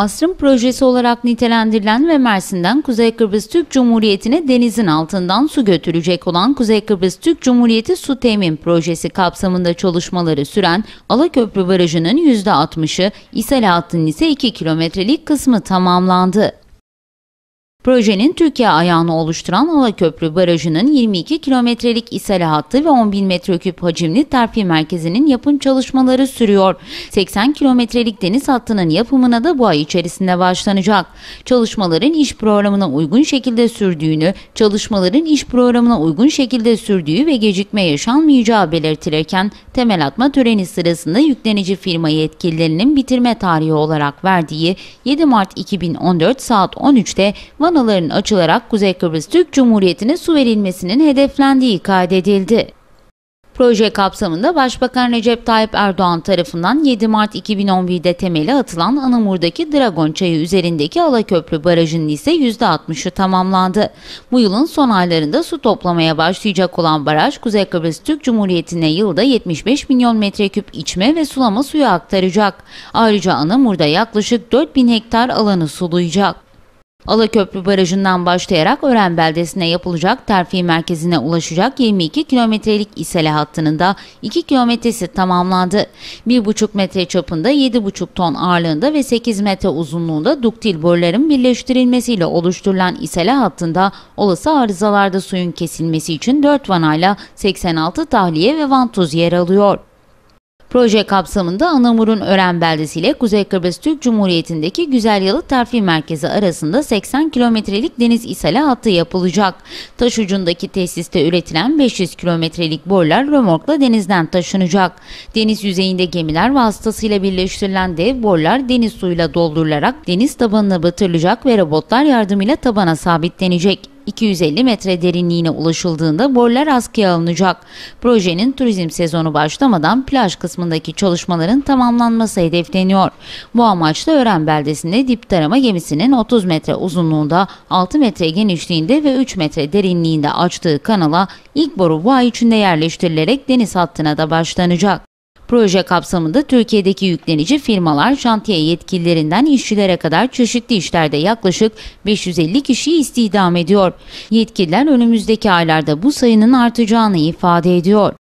Asrın projesi olarak nitelendirilen ve Mersin'den Kuzey Kıbrıs Türk Cumhuriyeti'ne denizin altından su götürecek olan Kuzey Kıbrıs Türk Cumhuriyeti Su Temin Projesi kapsamında çalışmaları süren Alaköprü Barajı'nın %60'ı İselahattin ise 2 kilometrelik kısmı tamamlandı. Projenin Türkiye ayağını oluşturan Ola Köprü Barajı'nın 22 kilometrelik isele hattı ve 10 bin metreküp hacimli terfi merkezinin yapım çalışmaları sürüyor. 80 kilometrelik deniz hattının yapımına da bu ay içerisinde başlanacak. Çalışmaların iş programına uygun şekilde sürdüğünü, çalışmaların iş programına uygun şekilde sürdüğü ve gecikme yaşanmayacağı belirtilirken temel atma töreni sırasında yüklenici firma yetkililerinin bitirme tarihi olarak verdiği 7 Mart 2014 saat 13'te Van konuların açılarak Kuzey Kıbrıs Türk Cumhuriyeti'ne su verilmesinin hedeflendiği kaydedildi. Proje kapsamında Başbakan Recep Tayyip Erdoğan tarafından 7 Mart 2011'de temeli atılan Anamur'daki Dragon Çayı üzerindeki Alaköprü Barajı'nın ise %60'ı tamamlandı. Bu yılın son aylarında su toplamaya başlayacak olan baraj Kuzey Kıbrıs Türk Cumhuriyeti'ne yılda 75 milyon metreküp içme ve sulama suyu aktaracak. Ayrıca Anamur'da yaklaşık 4000 hektar alanı sulayacak. Alaköprü Barajı'ndan başlayarak Ören Beldesi'ne yapılacak terfi merkezine ulaşacak 22 kilometrelik isele hattının da 2 kilometresi tamamlandı. 1,5 metre çapında 7,5 ton ağırlığında ve 8 metre uzunluğunda duktil boruların birleştirilmesiyle oluşturulan isele hattında olası arızalarda suyun kesilmesi için 4 vanayla 86 tahliye ve vantuz yer alıyor. Proje kapsamında Anamur'un Ören Beldesi ile Kuzey Kıbrıs Türk Cumhuriyeti'ndeki Güzel Yalı Terfi Merkezi arasında 80 kilometrelik deniz isale hattı yapılacak. Taş ucundaki tesiste üretilen 500 kilometrelik borlar römorkla denizden taşınacak. Deniz yüzeyinde gemiler vasıtasıyla birleştirilen dev borlar deniz suyuyla doldurularak deniz tabanına batırılacak ve robotlar yardımıyla tabana sabitlenecek. 250 metre derinliğine ulaşıldığında borular askıya alınacak. Projenin turizm sezonu başlamadan plaj kısmındaki çalışmaların tamamlanması hedefleniyor. Bu amaçla Ören beldesinde dip tarama gemisinin 30 metre uzunluğunda, 6 metre genişliğinde ve 3 metre derinliğinde açtığı kanala ilk boru bu ay içinde yerleştirilerek deniz hattına da başlanacak. Proje kapsamında Türkiye'deki yüklenici firmalar şantiye yetkililerinden işçilere kadar çeşitli işlerde yaklaşık 550 kişiyi istihdam ediyor. Yetkililer önümüzdeki aylarda bu sayının artacağını ifade ediyor.